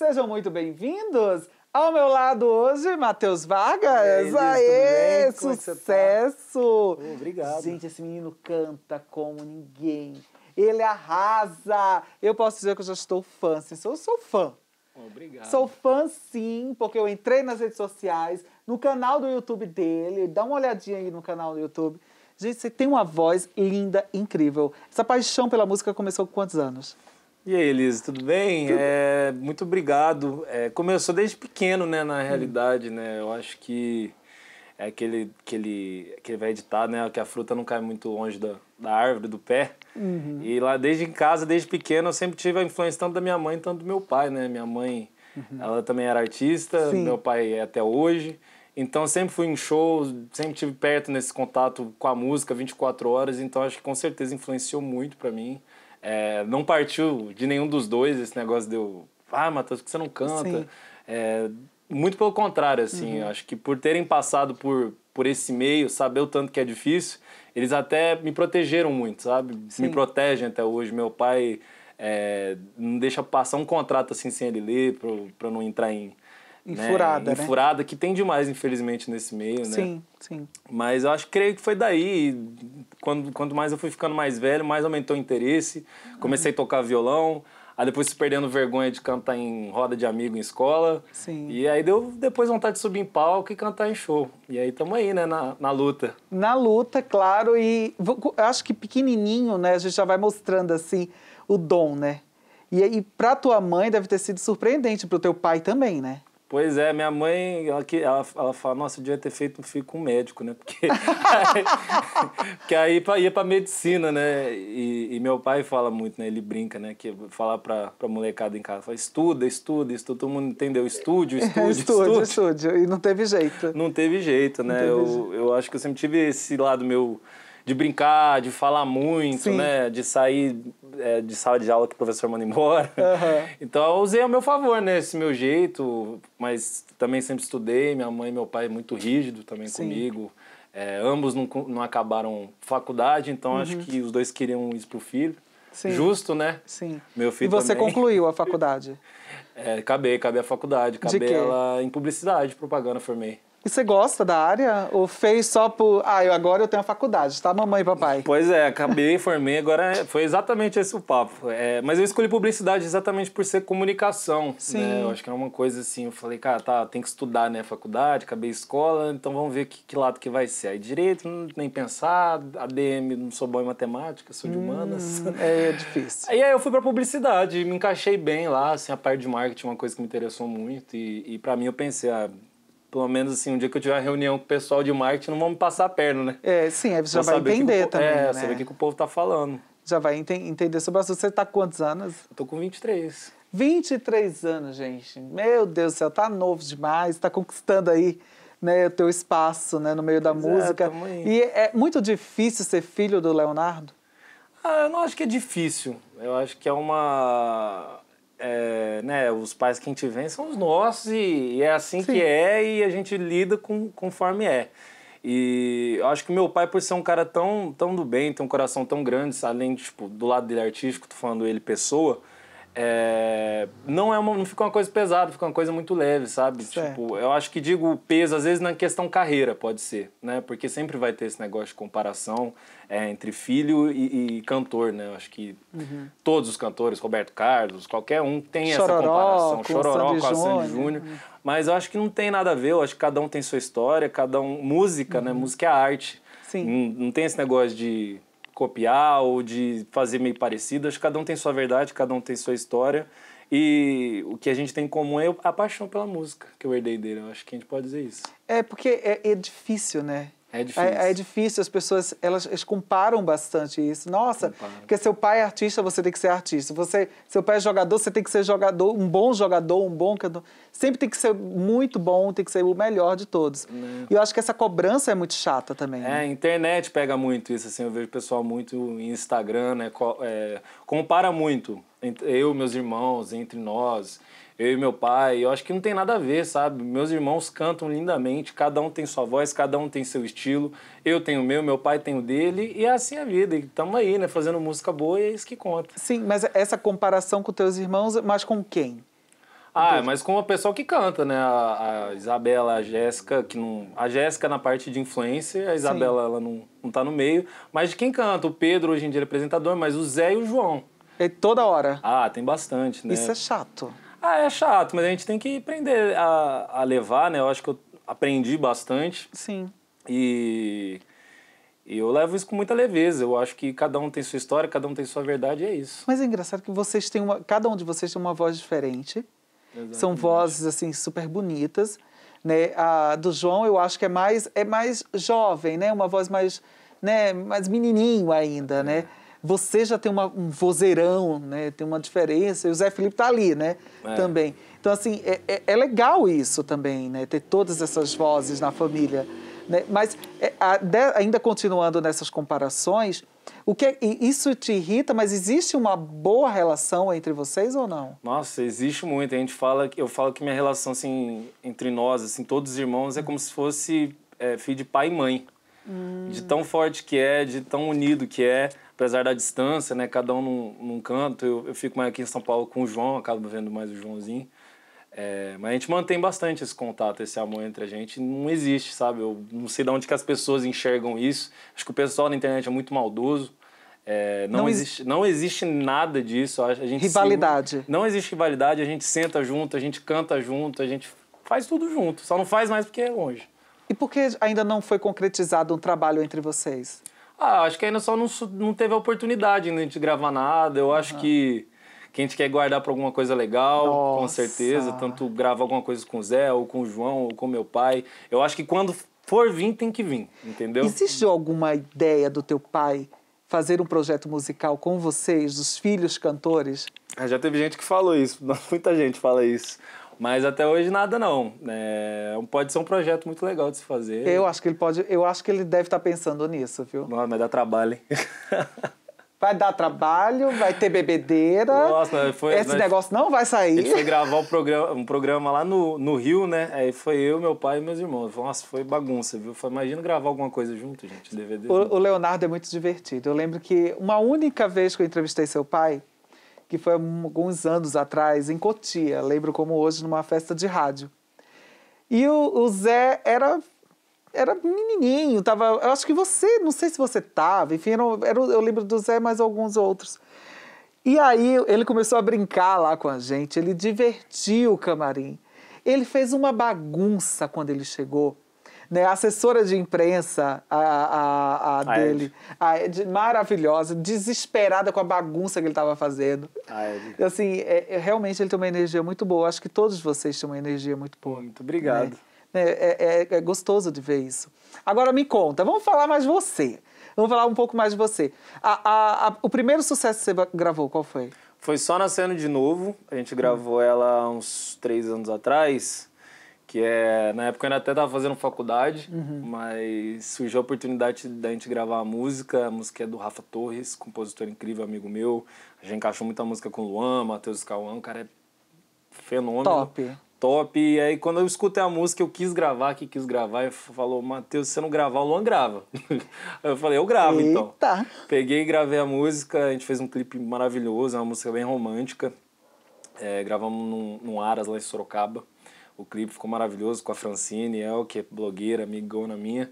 Sejam muito bem-vindos. Ao meu lado hoje, Matheus Vargas. Aê, Aê é tá? sucesso! Tá? Obrigado. Gente, esse menino canta como ninguém. Ele arrasa. Eu posso dizer que eu já estou fã, sim. Eu sou fã. Obrigado. Sou fã, sim, porque eu entrei nas redes sociais, no canal do YouTube dele. Dá uma olhadinha aí no canal do YouTube. Gente, você tem uma voz linda, incrível. Essa paixão pela música começou com quantos anos? E aí, Elisa, tudo bem? Tudo é, muito obrigado. É, começou desde pequeno, né, na realidade, hum. né? Eu acho que é aquele, aquele, aquele velho ditado, né? Que a fruta não cai muito longe da, da árvore, do pé. Uhum. E lá desde em casa, desde pequeno, eu sempre tive a influência tanto da minha mãe, tanto do meu pai, né? Minha mãe, uhum. ela também era artista, Sim. meu pai é até hoje. Então sempre fui em shows, sempre tive perto nesse contato com a música 24 horas, então acho que com certeza influenciou muito para mim. É, não partiu de nenhum dos dois esse negócio de eu. Ah, Matheus, que você não canta. É, muito pelo contrário, assim. Uhum. Acho que por terem passado por, por esse meio, saber o tanto que é difícil, eles até me protegeram muito, sabe? Sim. Me protegem até hoje. Meu pai é, não deixa passar um contrato assim sem ele ler, pra, pra não entrar em. Em né? furada, em né? furada, que tem demais, infelizmente, nesse meio, sim, né? Sim, sim. Mas eu acho, que creio que foi daí quando, quanto mais eu fui ficando mais velho, mais aumentou o interesse. Comecei a tocar violão. Aí depois se perdendo vergonha de cantar em roda de amigo em escola. Sim. E aí deu depois vontade de subir em palco e cantar em show. E aí estamos aí, né, na, na, luta. Na luta, claro, e eu acho que pequenininho, né, a gente já vai mostrando assim o dom, né? E, e para tua mãe deve ter sido surpreendente, para o teu pai também, né? Pois é, minha mãe, ela, ela, ela fala, nossa, eu devia ter feito um filho com um médico, né? Porque aí, porque aí pra, ia pra medicina, né? E, e, meu pai fala muito, né? Ele brinca, né? Que falar pra, pra molecada em casa, fala, estuda, estuda, estuda, todo mundo entendeu, estúdio, estúdio, estúdio. estúdio, e não teve jeito. Não teve jeito, né? Teve eu, jeito. eu acho que eu sempre tive esse lado meu de brincar, de falar muito, Sim. né? De sair é, de sala de aula que o professor manda embora. Uhum. Então eu usei ao meu favor, né? Esse meu jeito, mas também sempre estudei. Minha mãe e meu pai muito rígido também Sim. comigo. É, ambos não, não acabaram faculdade, então uhum. acho que os dois queriam isso pro filho. Sim. Justo, né? Sim. Meu filho e você também. concluiu a faculdade? é, acabei, acabei a faculdade. Acabei ela em publicidade, propaganda, formei. E você gosta da área? Ou fez só por. Ah, eu agora eu tenho a faculdade, tá, mamãe e papai? Pois é, acabei, formei, agora é, foi exatamente esse o papo. É, mas eu escolhi publicidade exatamente por ser comunicação. Né? Sim. Né? Eu acho que era é uma coisa assim, eu falei, cara, tá, tem que estudar, né? Faculdade, acabei escola, então vamos ver que, que lado que vai ser. Aí direito, hum, nem pensar, ADM, não sou bom em matemática, sou de hum, humanas. É difícil. E aí eu fui pra publicidade, me encaixei bem lá, assim, a parte de marketing, uma coisa que me interessou muito. E, e para mim eu pensei, ah, pelo menos assim, um dia que eu tiver uma reunião com o pessoal de marketing, não vão me passar a perna, né? É, sim, aí você já vai entender que, também. É, né? saber o que, que o povo tá falando. Já vai ente entender sobre assunto. Você tá com quantos anos? Eu tô com 23. 23 anos, gente. Meu Deus do céu, tá novo demais, tá conquistando aí né, o teu espaço né, no meio da pois é, música. É, e é muito difícil ser filho do Leonardo? Ah, eu não acho que é difícil. Eu acho que é uma é, né, os pais que a gente vem são os nossos e, e é assim Sim. que é e a gente lida com, conforme é. E eu acho que meu pai, por ser um cara tão, tão do bem, tem um coração tão grande, além tipo, do lado dele artístico, tô falando ele pessoa, é, não é uma, não fica uma coisa pesada, fica uma coisa muito leve, sabe? Certo. Tipo, eu acho que digo peso às vezes na questão carreira pode ser, né? Porque sempre vai ter esse negócio de comparação é, entre filho e, e, cantor, né? Eu acho que uhum. todos os cantores, Roberto Carlos, qualquer um tem Chororó, essa comparação, com Chororó com a Sandy Júnior. Uhum. Mas eu acho que não tem nada a ver. Eu acho que cada um tem sua história, cada um música, né? uhum. né? Música é arte. Sim. Não, não tem esse negócio de copiar ou de fazer meio parecido. Acho que cada um tem sua verdade, cada um tem sua história. E o que a gente tem em comum é a paixão pela música que eu herdei dele. Eu acho que a gente pode dizer isso. É, porque é, é difícil, né? É, é difícil. É, é, difícil, as pessoas elas, elas comparam bastante isso. Nossa, Compara. porque seu pai é artista, você tem que ser artista. Você, seu pai é jogador, você tem que ser jogador, um bom jogador, um bom cantor. Sempre tem que ser muito bom, tem que ser o melhor de todos. Né. E eu acho que essa cobrança é muito chata também. Né? É, né? a internet pega muito isso, assim, eu vejo o pessoal muito em Instagram, né? É, compara muito. Eu, meus irmãos, entre nós eu e meu pai. Eu acho que não tem nada a ver, sabe? Meus irmãos cantam lindamente, cada um tem sua voz, cada um tem seu estilo. Eu tenho o meu, meu pai tem o dele, e é assim a vida. E estamos aí, né? Fazendo música boa e é isso que conta. Sim, mas essa comparação com teus irmãos, mas com quem? Ah, mas com o pessoal que canta, né? A, a Isabela, a Jéssica, que não. A Jéssica na parte de influencer, a Isabela Sim. ela não, não tá no meio. Mas de quem canta? O Pedro hoje em dia é apresentador, mas o Zé e o João. É toda hora. Ah, tem bastante, né? Isso é chato. Ah, é chato, mas a gente tem que aprender a, a levar, né? Eu acho que eu aprendi bastante. Sim. E, e eu levo isso com muita leveza. Eu acho que cada um tem sua história, cada um tem sua verdade e é isso. Mas é engraçado que vocês têm uma. Cada um de vocês tem uma voz diferente. Exatamente. São vozes, assim, super bonitas. Né? A do João, eu acho que é mais, é mais jovem, né? Uma voz mais, né? mais menininho ainda, né? é. né? você já tem uma, um vozeirão, né? Tem uma diferença. E o Zé Felipe tá ali, né? É. Também. Então, assim, é, é, é, legal isso também, né? Ter todas essas vozes na família. Né? Mas, é, a, de, ainda continuando nessas comparações, o que é, isso te irrita, mas existe uma boa relação entre vocês ou não? Nossa, existe muito. A gente fala, eu falo que minha relação assim entre nós, assim, todos os irmãos é como se fosse é, filho de pai e mãe. De tão forte que é, de tão unido que é, apesar da distância, né? Cada um num, num canto. Eu, eu, fico mais aqui em São Paulo com o João, acabo vendo mais o Joãozinho. É, mas a gente mantém bastante esse contato, esse amor entre a gente. Não existe, sabe? Eu não sei de onde que as pessoas enxergam isso. Acho que o pessoal na internet é muito maldoso. É, não, não, existe, não existe nada disso. A gente rivalidade. Se, não existe rivalidade, a gente senta junto, a gente canta junto, a gente faz tudo junto. Só não faz mais porque é longe. E por que ainda não foi concretizado um trabalho entre vocês? Ah, acho que ainda só não, não teve a oportunidade ainda de gravar nada. Eu acho uhum. que, que a gente quer guardar para alguma coisa legal, Nossa. com certeza. Tanto gravar alguma coisa com o Zé, ou com o João, ou com meu pai. Eu acho que quando for vir, tem que vir, entendeu? Existe alguma ideia do teu pai fazer um projeto musical com vocês, os filhos cantores? Ah, já teve gente que falou isso, muita gente fala isso. Mas até hoje nada não. É, pode ser um projeto muito legal de se fazer. Eu acho que ele pode, eu acho que ele deve estar tá pensando nisso, viu? Não, mas dá trabalho, hein? Vai dar trabalho, vai ter bebedeira. Nossa, foi, Esse nós, negócio não vai sair. A gente foi gravar um programa, um programa lá no, no Rio, né? Aí foi eu, meu pai e meus irmãos. Nossa, foi bagunça, viu? Foi, imagina gravar alguma coisa junto, gente, DVD. O, o Leonardo é muito divertido. Eu lembro que uma única vez que eu entrevistei seu pai, que foi alguns anos atrás, em Cotia, lembro como hoje, numa festa de rádio. E o, o Zé era era menininho, tava, eu acho que você, não sei se você tava, enfim, era, era, eu lembro do Zé mais alguns outros. E aí ele começou a brincar lá com a gente, ele divertiu o camarim. Ele fez uma bagunça quando ele chegou né? assessora de imprensa, a, a, a dele, a Ed, maravilhosa, desesperada com a bagunça que ele estava fazendo. Assim, é, é, realmente ele tem uma energia muito boa. Acho que todos vocês têm uma energia muito boa. Muito obrigado. Né? né? É, é, é, gostoso de ver isso. Agora me conta, vamos falar mais você. Vamos falar um pouco mais de você. A, a, a, o primeiro sucesso que você gravou, qual foi? Foi Só Nascendo de Novo. A gente gravou ela uns três anos atrás que é na época eu ainda até tava fazendo faculdade, uhum. mas surgiu a oportunidade da gente gravar a música, a música é do Rafa Torres, compositor incrível, amigo meu. A gente encaixou muita música com o Luan, Matheus Cauã, o cara é fenômeno. Top. Top. E aí quando eu escutei a música, eu quis gravar, que quis gravar, e falou, Matheus, se você não gravar, o Luan grava. eu falei, eu gravo Eita. então. Peguei e gravei a música, a gente fez um clipe maravilhoso, uma música bem romântica. É, gravamos num, num Aras lá em Sorocaba. O clipe ficou maravilhoso com a Francine, El, que é blogueira, amigona minha.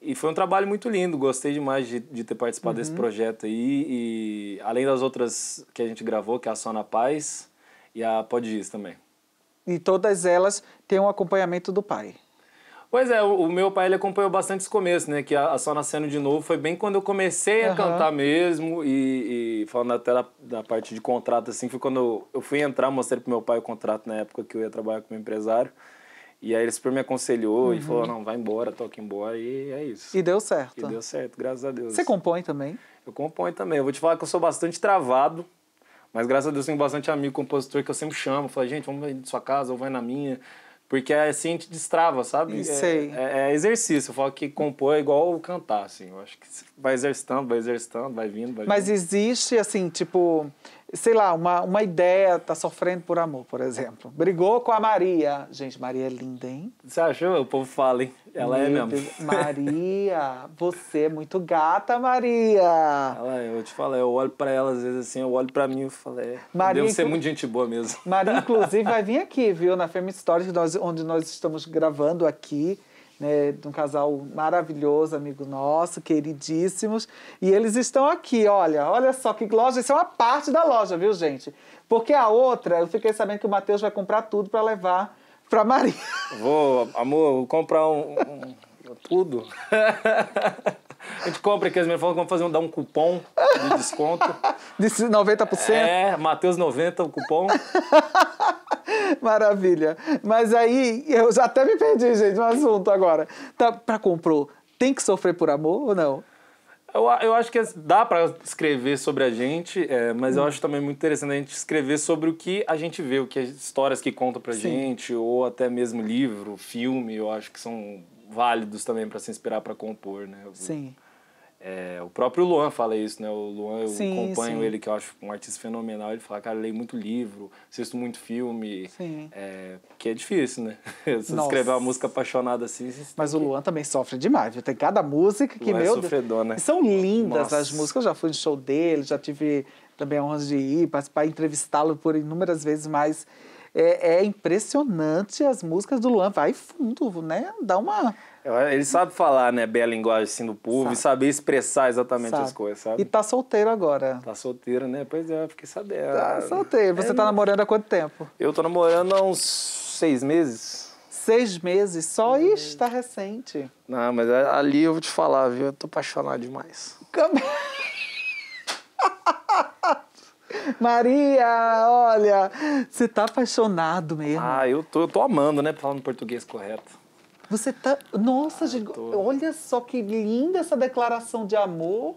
E foi um trabalho muito lindo, gostei demais de, de ter participado uhum. desse projeto aí. E além das outras que a gente gravou, que é a Sona Paz e a Pode também. E todas elas têm um acompanhamento do pai. Pois é, o, meu pai ele acompanhou bastante esse começo, né? Que a, a Só Nascendo de Novo foi bem quando eu comecei a cantar mesmo. E, e, falando até da, da parte de contrato, assim, foi quando eu, eu fui entrar, mostrei pro meu pai o contrato na época que eu ia trabalhar como empresário. E aí ele super me aconselhou uhum. e falou, não, vai embora, toque embora, e é isso. E deu certo. E deu certo, graças a Deus. Você compõe também? Eu compõe também. Eu vou te falar que eu sou bastante travado, mas graças a Deus tenho bastante amigo compositor que eu sempre chamo. Falo, gente, vamos aí na sua casa ou vai na minha. Porque assim a gente destrava, sabe? É, sei. É, é, é exercício. Eu falo que compor é igual cantar, assim. Eu acho que vai exercitando, vai exercitando, vai vindo, vai Mas vindo. existe, assim, tipo, sei lá, uma, uma ideia, tá sofrendo por amor, por exemplo. Brigou com a Maria. Gente, Maria é linda, hein? Você achou? O povo fala, hein? Ela é Meu é mesmo. Deus. Maria, você é muito gata, Maria. Ela é, eu te falei eu olho para ela às vezes assim, eu olho para mim e falo, é, Maria, ser muito gente boa mesmo. Maria, inclusive, vai vir aqui, viu, na Femme Stories, nós, onde nós estamos gravando aqui. Né, de um casal maravilhoso, amigo nosso, queridíssimos. E eles estão aqui, olha, olha só que loja, isso é uma parte da loja, viu, gente? Porque a outra, eu fiquei sabendo que o Matheus vai comprar tudo para levar Pra Maria. Vou, amor, vou comprar um, um tudo. A gente compra aqui, as minhas falam que vamos fazer um, dar um cupom de desconto. De 90%? É, Matheus 90, o cupom. Maravilha. Mas aí, eu já até me perdi, gente, no assunto agora. Tá, pra comprou, tem que sofrer por amor ou não? Eu, eu acho que dá para escrever sobre a gente, é, mas hum. eu acho também muito interessante a gente escrever sobre o que a gente vê, o que as histórias que contam pra Sim. gente, ou até mesmo livro, filme, eu acho que são válidos também para se inspirar para compor, né? Eu, Sim. É, o próprio Luan fala isso, né? O Luan, eu sim, acompanho sim. ele, que eu acho um artista fenomenal. Ele fala, cara, leio muito livro, assisto muito filme. Sim. É, que é difícil, né? Se escrever uma música apaixonada assim... Mas o Luan também sofre demais, viu? Tem cada música que, Luan é meu... É sofredor, né? São lindas Nossa. as músicas. Eu já fui no show dele, já tive também a honra de ir, participar, entrevistá-lo por inúmeras vezes mais é, é impressionante as músicas do Luan. Vai fundo, né? Dá uma. Ele sabe falar, né, Bela linguagem assim do povo sabe. e saber expressar exatamente sabe. as coisas, sabe? E tá solteiro agora. Tá solteiro, né? Pois é, fiquei sabendo. Tá solteiro. Você é, tá né? namorando há quanto tempo? Eu tô namorando há uns seis meses. Seis meses? Só isso tá recente. Não, mas ali eu vou te falar, viu? Eu tô apaixonado demais. Como... Maria, olha, você tá apaixonado mesmo. Ah, eu tô, eu tô amando, né? Falando português correto. Você tá. Nossa, ah, gente, tô... olha só que linda essa declaração de amor.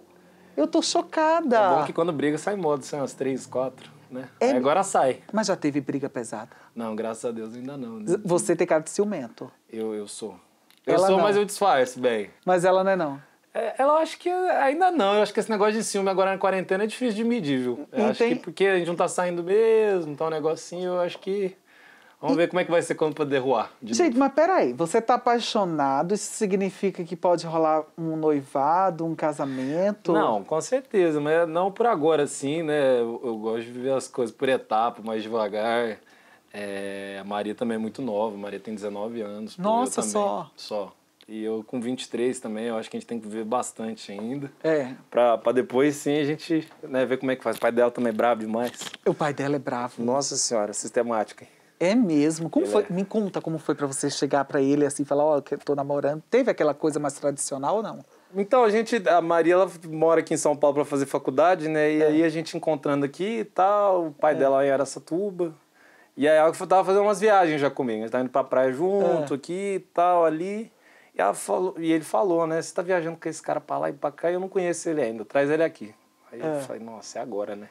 Eu tô chocada. É bom que quando briga sai modo, são as três, quatro. Né? É... agora sai. Mas já teve briga pesada? Não, graças a Deus ainda não. Né? Você tem cara de ciumento. Eu, eu sou. Eu ela sou, não. mas eu disfarço bem. Mas ela não é não. É, eu acho que ainda não. Eu acho que esse negócio de ciúme agora na quarentena é difícil de medir, viu? Eu acho tem... que porque a gente não tá saindo mesmo, tá um negocinho, eu acho que. Vamos e... ver como é que vai ser quando pra derruar. gente, novo. mas peraí, você tá apaixonado, isso significa que pode rolar um noivado, um casamento? Não, com certeza, mas não por agora, sim né? Eu, eu gosto de viver as coisas por etapa, mais devagar. É, a Maria também é muito nova, a Maria tem 19 anos. Nossa, só. Só. E eu com 23 também, eu acho que a gente tem que ver bastante ainda. É. Pra, pra depois sim a gente né, ver como é que faz. O pai dela também é bravo demais. O pai dela é bravo. Nossa senhora, sistemática. É mesmo. Como ele foi? É. Me conta como foi para você chegar para ele assim, falar, ó, oh, que eu tô namorando. Teve aquela coisa mais tradicional ou não? Então a gente, a Maria, ela mora aqui em São Paulo para fazer faculdade, né? E é. aí a gente encontrando aqui e tal, o pai é. dela em Aracatuba. E aí ela tava fazendo umas viagens já comigo, a gente tava tá indo pra praia junto é. aqui e tal, ali. E, falou, e ele falou, né? Você tá viajando com esse cara pra lá e pra cá e eu não conheço ele ainda, traz ele aqui. Aí é. eu falei, nossa, é agora, né?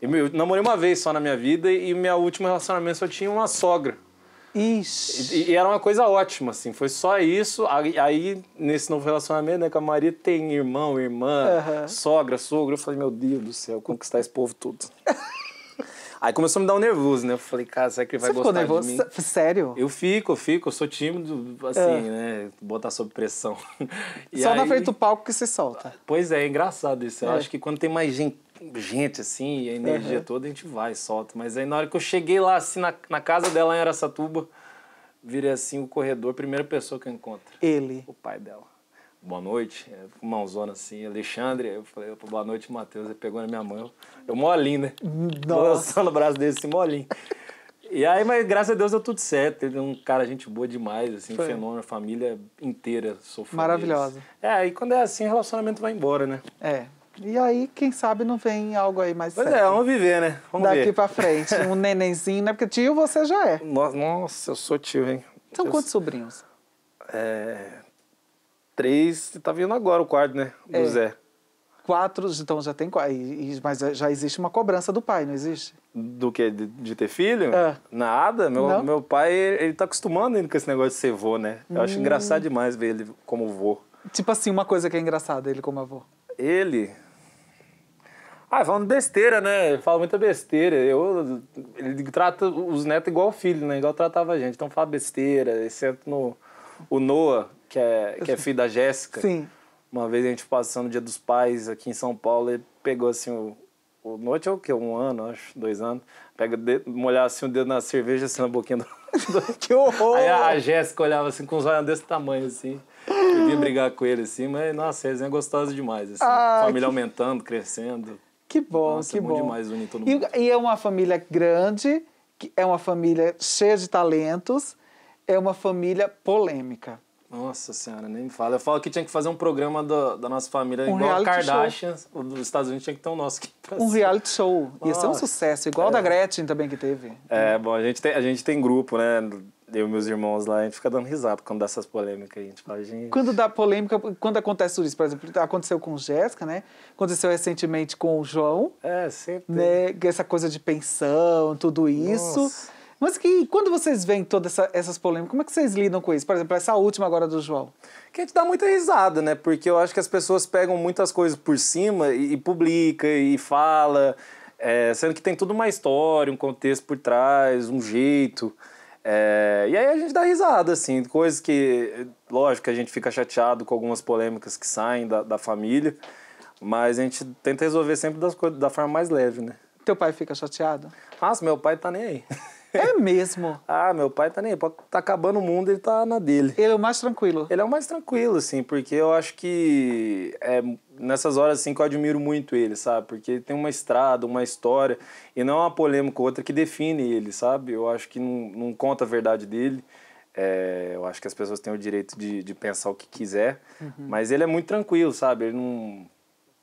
Eu namorei uma vez só na minha vida e meu último relacionamento só tinha uma sogra. Isso. E, e, era uma coisa ótima, assim. Foi só isso. Aí, aí, nesse novo relacionamento, né, com a Maria, tem irmão, irmã, uhum. sogra, Eu falei, meu Deus do céu, conquistar esse povo tudo. Aí começou a me dar um nervoso, né? Eu falei, cara, será que ele vai Você gostar ficou nervoso? de mim? Sério? Eu fico, eu fico, eu sou tímido, assim, é. né? Botar sob pressão. E Só aí... na frente do palco que você solta. Pois é, é engraçado isso. Eu é. acho que quando tem mais gente, gente assim, e a energia uhum. toda, a gente vai, solta. Mas aí na hora que eu cheguei lá, assim, na, na casa dela em Aracatuba, virei assim o corredor, primeira pessoa que eu encontro. Ele. O pai dela boa noite, é, mãozona assim, Alexandre, eu falei, boa noite, Matheus, ele pegou na minha mão, eu molinho, né? Lançando o braço dele assim, molinho. E aí, mas graças a Deus deu tudo certo. Ele é um cara, gente boa demais, assim, Foi. fenômeno, família inteira sofreu. Maravilhosa. É, e quando é assim, o relacionamento vai embora, né? É. E aí, quem sabe não vem algo aí mais Pois é, certo. é, vamos viver, né? Vamos Daqui ver. pra frente, um nenenzinho, né? Porque tio você já é. Nossa, eu sou tio, hein? São eu... quantos sobrinhos? É, Três, tá vindo agora o quarto, né? Do é. Zé. Quatro, então já tem quatro. Mas é, já existe uma cobrança do pai, não existe? Do que? De, de, ter filho? É. Nada. Meu, meu pai, ele tá acostumando ainda com esse negócio de ser vô, né? Eu hum. acho engraçado demais ver ele como vô. Tipo assim, uma coisa que é engraçada, ele como avô. Ele, ah, falando besteira, né? Ele fala muita besteira. Eu, ele trata os netos igual o filho, né? Igual tratava a gente. Então fala besteira, exceto no. O Noah, que é, que é filho da Jéssica. Sim. Uma vez a gente passando o Dia dos Pais aqui em São Paulo, ele pegou assim o, o noite é o quê? Um ano, acho, dois anos. Pega, dedo, molhar assim o dedo na cerveja, assim, na boquinha do... que horror! Aí a, a Jéssica olhava assim com os olhos desse tamanho, assim. Eu brigar com ele, assim, mas, nossa, a resenha é gostosa demais, assim. Ah, família que... aumentando, crescendo. Que bom, nossa, que é bom. demais todo mundo. E, e é uma família grande, é uma família cheia de talentos, é uma família polêmica. Nossa senhora, nem me fala. Eu falo que tinha que fazer um programa da, da nossa família, um igual a Kardashian. Show. Os Estados Unidos tinha que ter um nosso. um reality show. Nossa. isso ser um sucesso, igual é. da Gretchen também que teve. É, bom, a gente tem, a gente tem grupo, né? Eu e meus irmãos lá, a gente fica dando risada quando dá essas polêmicas. A gente fala, gente... Quando dá polêmica, quando acontece tudo isso, por exemplo, aconteceu com Jéssica, né? Aconteceu recentemente com o João. É, sempre. Né? Essa coisa de pensão, tudo isso. Nossa. Mas que quando vocês veem todas essa, essas polêmicas, como é que vocês lidam com isso? Por exemplo, essa última agora do João. Que a gente dá muita risada, né? Porque eu acho que as pessoas pegam muitas coisas por cima e, e publica e fala, é, sendo que tem tudo uma história, um contexto por trás, um jeito. É, e aí a gente dá risada, assim, coisas que, lógico, que a gente fica chateado com algumas polêmicas que saem da, da família, mas a gente tenta resolver sempre das coisas da forma mais leve, né? Teu pai fica chateado? Nossa, meu pai tá nem aí. É mesmo? ah, meu pai tá nem. Tá acabando o mundo, ele tá na dele. Ele é o mais tranquilo. Ele é o mais tranquilo, assim, porque eu acho que é nessas horas, assim, que eu admiro muito ele, sabe? Porque ele tem uma estrada, uma história, e não é uma polêmica ou outra que define ele, sabe? Eu acho que não, não conta a verdade dele. É, eu acho que as pessoas têm o direito de, de pensar o que quiser, uhum. mas ele é muito tranquilo, sabe? Ele não,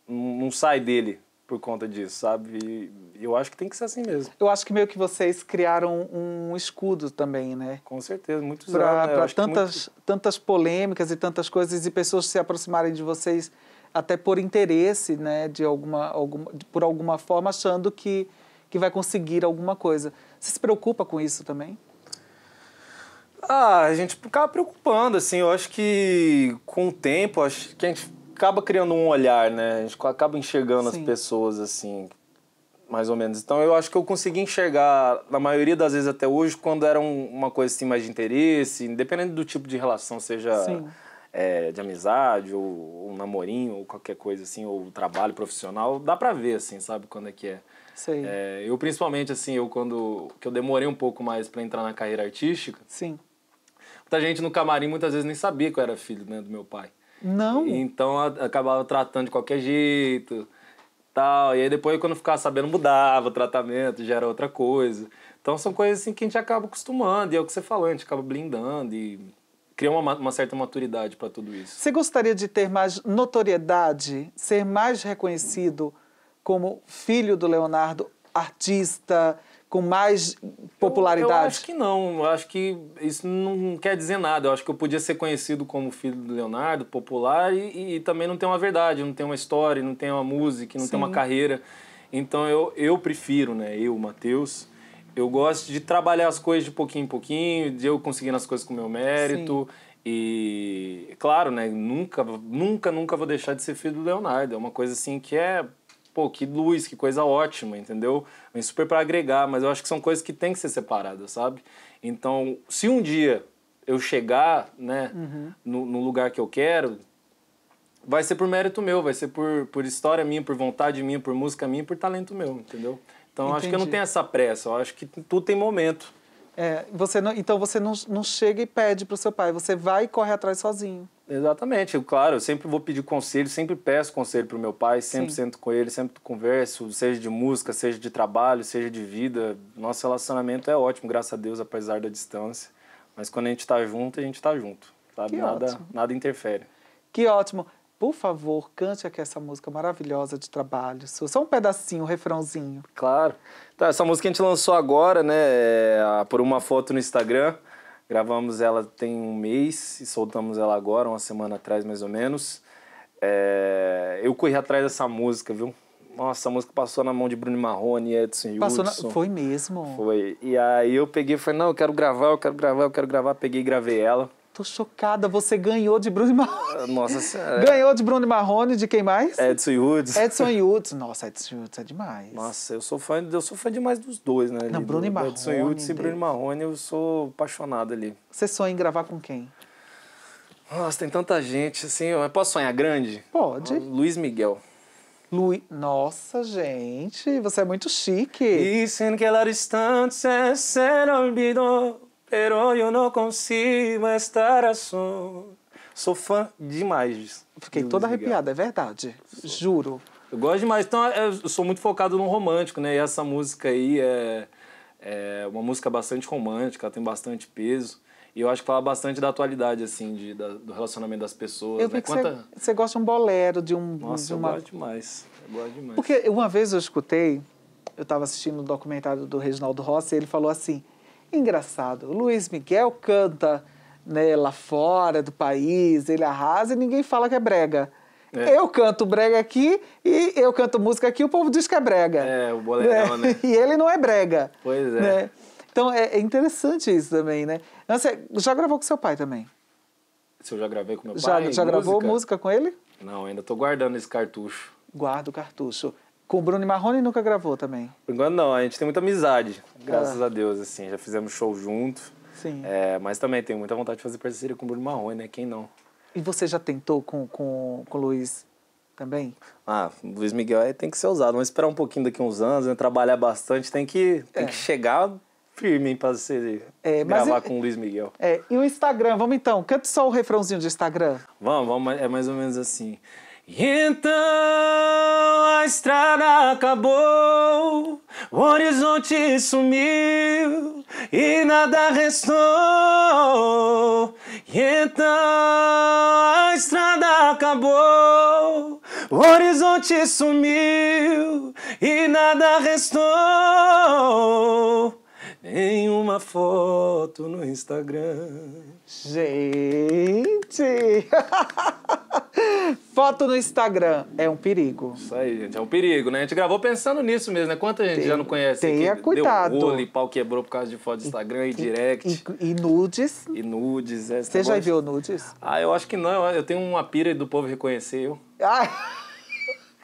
não, não sai dele por conta disso, sabe? E eu acho que tem que ser assim mesmo. Eu acho que meio que vocês criaram um escudo também, né? Com certeza, muitos pra, Para Né? Para tantas, muito... tantas polêmicas e tantas coisas e pessoas se aproximarem de vocês até por interesse, né? De alguma, alguma por alguma forma, achando que, que vai conseguir alguma coisa. Você se preocupa com isso também? Ah, a gente ficava preocupando, assim. Eu acho que com o tempo, acho que a gente acaba criando um olhar, né? A gente acaba enxergando Sim. as pessoas assim, mais ou menos. Então eu acho que eu consegui enxergar, na maioria das vezes até hoje, quando era um, uma coisa assim mais de interesse, independente do tipo de relação, seja é, de amizade, ou, ou um namorinho, ou qualquer coisa assim, ou trabalho profissional, dá pra ver, assim, sabe, quando é que é. Sei. É, eu principalmente, assim, eu quando. que eu demorei um pouco mais para entrar na carreira artística. Sim. Muita gente no camarim muitas vezes nem sabia que eu era filho né, do meu pai. Não. Então acabava tratando de qualquer jeito. Tal. E aí depois, quando ficava sabendo, mudava o tratamento, já era outra coisa. Então são coisas assim que a gente acaba acostumando, e é o que você falou, a gente acaba blindando e cria uma, uma certa maturidade para tudo isso. Você gostaria de ter mais notoriedade, ser mais reconhecido como filho do Leonardo, artista, com mais popularidade? Eu, eu, acho que não. Eu acho que isso não quer dizer nada. Eu acho que eu podia ser conhecido como filho do Leonardo, popular, e, e também não tem uma verdade, não tem uma história, não tem uma música, não Sim. tem uma carreira. Então eu, eu prefiro, né? Eu, Matheus, eu gosto de trabalhar as coisas de pouquinho em pouquinho, de eu conseguindo as coisas com meu mérito. Sim. E, claro, né? Nunca, nunca, nunca vou deixar de ser filho do Leonardo. É uma coisa assim que é pô, que luz, que coisa ótima, entendeu? Vem super para agregar, mas eu acho que são coisas que têm que ser separadas, sabe? Então, se um dia eu chegar, né, uhum. no, no lugar que eu quero, vai ser por mérito meu, vai ser por, por história minha, por vontade minha, por música minha, por talento meu, entendeu? Então Entendi. acho que eu não tenho essa pressa, eu acho que tudo tem momento. É, você não, então você não, não chega e pede para o seu pai, você vai e corre atrás sozinho. Exatamente, eu, claro, eu sempre vou pedir conselho, sempre peço conselho para o meu pai, sempre sento com ele, sempre converso, seja de música, seja de trabalho, seja de vida. Nosso relacionamento é ótimo, graças a Deus, apesar da distância. Mas quando a gente está junto, a gente está junto, sabe? Que nada, ótimo. nada interfere. Que ótimo. Por favor, cante aqui essa música maravilhosa de trabalho. Só um pedacinho, um refrãozinho. Claro. Tá, essa música a gente lançou agora, né? É, por uma foto no Instagram. Gravamos ela tem um mês e soltamos ela agora, uma semana atrás mais ou menos. É... Eu corri atrás dessa música, viu? Nossa, a música passou na mão de Bruno Marrone, Edson e Passou na... Foi mesmo? Foi. E aí eu peguei e falei, não, eu quero gravar, eu quero gravar, eu quero gravar. Peguei e gravei ela. Tô chocada, você ganhou de Bruno Marrone. Ah, nossa Senhora. Ganhou de Bruno Marrone, de quem mais? Edson Hudson. Edson Hudson. Nossa, Edson Hudson é demais. Nossa, eu sou fã, eu sou fã demais dos dois, né? Ali, Não, Bruno do, Marrone. Edson Hudson e Bruno Marrone, eu sou apaixonado ali. Você sonha em gravar com quem? Nossa, tem tanta gente, assim, eu posso sonhar grande? Pode. Ah, Luiz Miguel. Luiz. Nossa, gente, você é muito chique. Dicen que la distancia se olvidó. Pero eu não consigo estar a Sou fã demais disso. Fiquei toda arrepiada, é verdade. Sou. Juro. Eu gosto demais. Então, é, eu sou muito focado no romântico, né? E essa música aí é, é uma música bastante romântica, tem bastante peso. E eu acho que fala bastante da atualidade, assim, de, da, do relacionamento das pessoas. Eu né? Você gosta de um bolero, de um. Nossa, de uma... eu gosto demais. Eu gosto demais. Porque uma vez eu escutei, eu estava assistindo um documentário do Reginaldo Rossi, e ele falou assim: Engraçado, o Luiz Miguel canta né, lá fora do país, ele arrasa e ninguém fala que é brega. É. Eu canto brega aqui e eu canto música aqui, o povo diz que é brega. É, o boleirão, né? né? E ele não é brega. Pois é. Né? Então é, é interessante isso também, né? Então, você já gravou com seu pai também? Se eu já gravei com meu pai? Já, já música? gravou música com ele? Não, ainda estou guardando esse cartucho. Guarda o cartucho. Com o Bruno Marrone nunca gravou também? Por enquanto não, a gente tem muita amizade, ah. graças ah. a Deus, assim, já fizemos show junto. Sim. É, mas também tenho muita vontade de fazer parceria com o Bruno Marrone, né? Quem não? E você já tentou com, com, com o Luiz também? Ah, Luiz Miguel é, tem que ser usado. Vamos esperar um pouquinho daqui uns anos, né? Trabalhar bastante, tem que, tem é. que chegar firme para você é, gravar e, com o Luiz Miguel. É, e o Instagram, vamos então, canta só o refrãozinho de Instagram. Vamos, vamos, é mais ou menos assim então a estrada acabou, o horizonte sumiu e nada restou. então a estrada acabou, o horizonte sumiu e nada restou. Em uma foto no Instagram. Gente! foto no Instagram é um perigo. Isso aí, gente, é um perigo, né? A gente gravou pensando nisso mesmo, né? Quanta gente tem, já não conhece? Tenha cuidado. Deu olho e pau quebrou por causa de foto do Instagram e, e direct. E, e, nudes. E nudes, é. Você já gosta? viu nudes? Ah, eu acho que não. Eu tenho uma pira do povo reconhecer eu. Ah!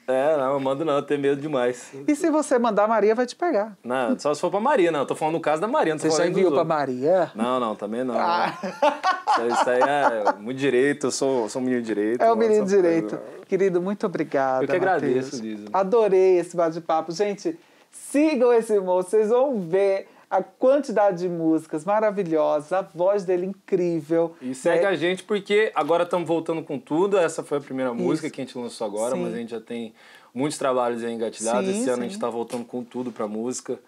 É, não, eu mando não, eu tenho medo demais. E se você mandar, a Maria vai te pegar. Não, só se for pra Maria, não. Eu tô falando no caso da Maria, não tô Você já enviou pra Maria? Não, não, também não. Ah. Isso, aí é muito direito, eu sou, sou um menino direito. É o menino direito. Coisa. Querido, muito obrigada. Eu que agradeço, Adorei esse bate-papo. Gente, sigam esse moço, vocês vão ver a quantidade de músicas maravilhosas, a voz dele incrível. E segue é... a gente porque agora estamos voltando com tudo. Essa foi a primeira Isso. música que a gente lançou agora, sim. mas a gente já tem muitos trabalhos aí engatilhados. Sim, Esse sim. ano a gente está voltando com tudo para música,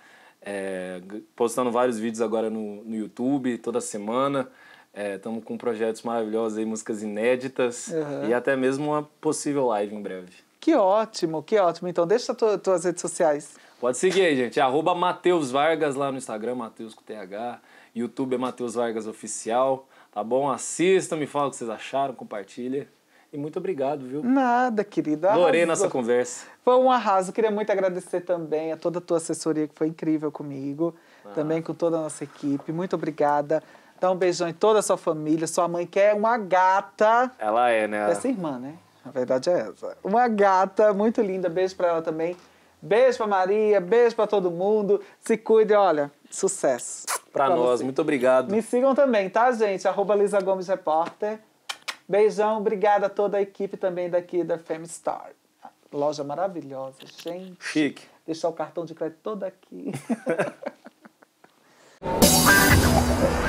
é... postando vários vídeos agora no, no YouTube toda semana. Estamos é, com projetos maravilhosos aí, músicas inéditas uhum. e até mesmo uma possível live em breve. Que ótimo, que ótimo. Então deixa tu, tuas redes sociais. Pode seguir aí, gente. Arroba Matheus Vargas lá no Instagram, Matheus com TH. YouTube é Matheus Vargas Oficial. Tá bom? Assista, me fala o que vocês acharam, compartilha. E muito obrigado, viu? Nada, querida. Adorei nossa conversa. Foi um arraso. Queria muito agradecer também a toda a tua assessoria, que foi incrível comigo. Ah. Também com toda a nossa equipe. Muito obrigada. Dá um beijão em toda a sua família. Sua mãe quer é uma gata. Ela é, né? Essa irmã, né? A verdade é essa. Uma gata muito linda. Beijo para ela também. Beijo pra Maria, beijo pra todo mundo. Se cuide, olha, sucesso. Pra, pra nós, você. muito obrigado. Me sigam também, tá, gente? Arroba Lisa Gomes Repórter. Beijão, obrigada a toda a equipe também daqui da Star, Loja maravilhosa, gente. Chique. Deixar o cartão de crédito todo aqui.